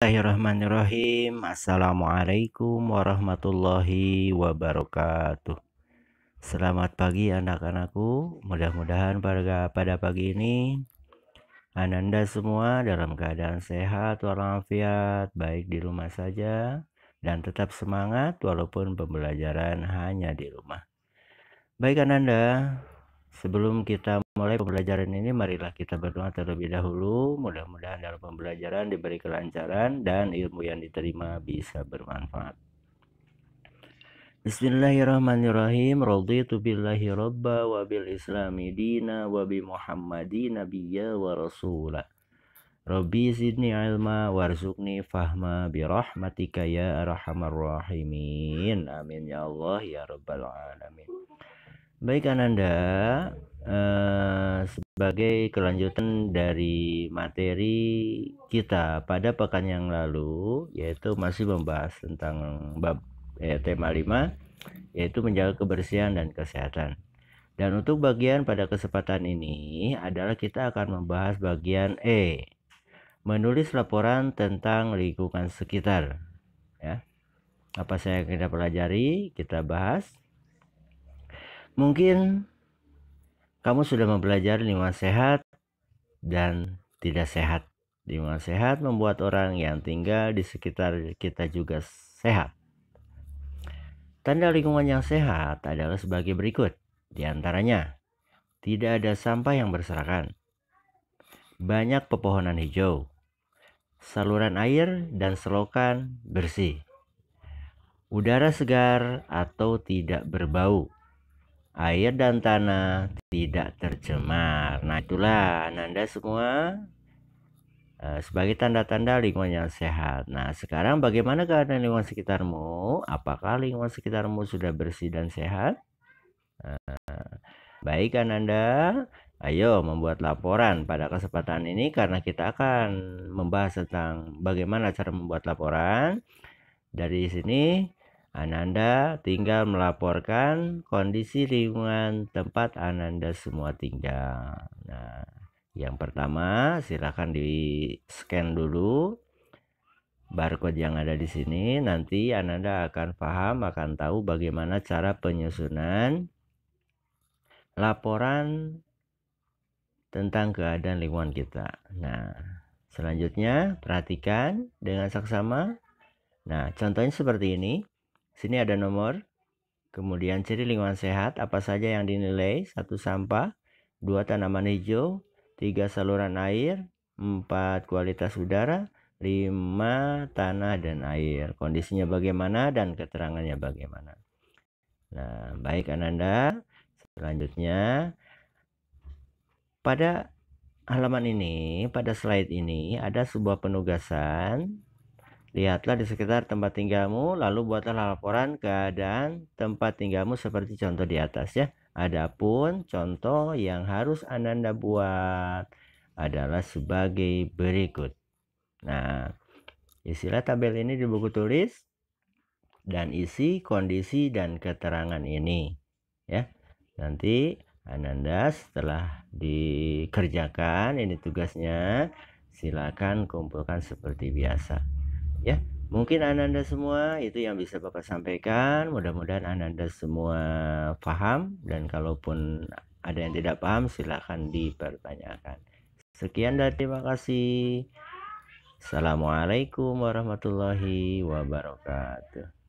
Bismillahirrahmanirrahim Assalamualaikum warahmatullahi wabarakatuh Selamat pagi anak-anakku Mudah-mudahan pada, pada pagi ini Ananda semua dalam keadaan sehat walafiat Baik di rumah saja Dan tetap semangat walaupun pembelajaran hanya di rumah Baik Ananda Sebelum kita mulai pembelajaran ini, marilah kita berdoa terlebih dahulu. Mudah-mudahan dalam pembelajaran diberi kelancaran dan ilmu yang diterima bisa bermanfaat. Bismillahirrahmanirrahim. Raditu billahi robba wa bil islami dina wa bi Muhammadin nabiyya wa Rasulah. Rabbi zidni ilma warzuqni fahma bi rahmatika ya arhamar rahimin. Amin ya Allah ya rabbal alamin. Baik Ananda, eh, sebagai kelanjutan dari materi kita pada pekan yang lalu, yaitu masih membahas tentang bab eh, tema 5, yaitu menjaga kebersihan dan kesehatan. Dan untuk bagian pada kesempatan ini adalah kita akan membahas bagian E. Menulis laporan tentang lingkungan sekitar. Ya. Apa saya yang kita pelajari, kita bahas. Mungkin kamu sudah mempelajari lima sehat dan tidak sehat. Lima sehat membuat orang yang tinggal di sekitar kita juga sehat. Tanda lingkungan yang sehat adalah sebagai berikut. Di antaranya, tidak ada sampah yang berserakan. Banyak pepohonan hijau. Saluran air dan selokan bersih. Udara segar atau tidak berbau air dan tanah tidak tercemar. Nah, itulah nanda semua eh, sebagai tanda-tanda lingkungan yang sehat. Nah, sekarang bagaimana keadaan lingkungan sekitarmu? Apakah lingkungan sekitarmu sudah bersih dan sehat? Eh, baik, anda Ayo membuat laporan pada kesempatan ini karena kita akan membahas tentang bagaimana cara membuat laporan. Dari sini Ananda tinggal melaporkan kondisi lingkungan tempat Ananda semua tinggal. Nah, yang pertama silakan di scan dulu barcode yang ada di sini. Nanti Ananda akan paham, akan tahu bagaimana cara penyusunan laporan tentang keadaan lingkungan kita. Nah, selanjutnya perhatikan dengan saksama. Nah, contohnya seperti ini. Sini ada nomor. Kemudian ciri lingkungan sehat apa saja yang dinilai? Satu sampah, dua tanaman hijau, tiga saluran air, empat kualitas udara, lima tanah dan air. Kondisinya bagaimana dan keterangannya bagaimana. Nah, baik Ananda. Selanjutnya pada halaman ini, pada slide ini ada sebuah penugasan Lihatlah di sekitar tempat tinggalmu, lalu buatlah laporan keadaan tempat tinggalmu seperti contoh di atas ya. Adapun contoh yang harus Ananda buat adalah sebagai berikut. Nah, isilah tabel ini di buku tulis dan isi kondisi dan keterangan ini ya. Nanti Ananda setelah dikerjakan ini tugasnya, silakan kumpulkan seperti biasa ya mungkin ananda semua itu yang bisa bapak sampaikan mudah-mudahan ananda semua paham dan kalaupun ada yang tidak paham silahkan dipertanyakan sekian dan terima kasih assalamualaikum warahmatullahi wabarakatuh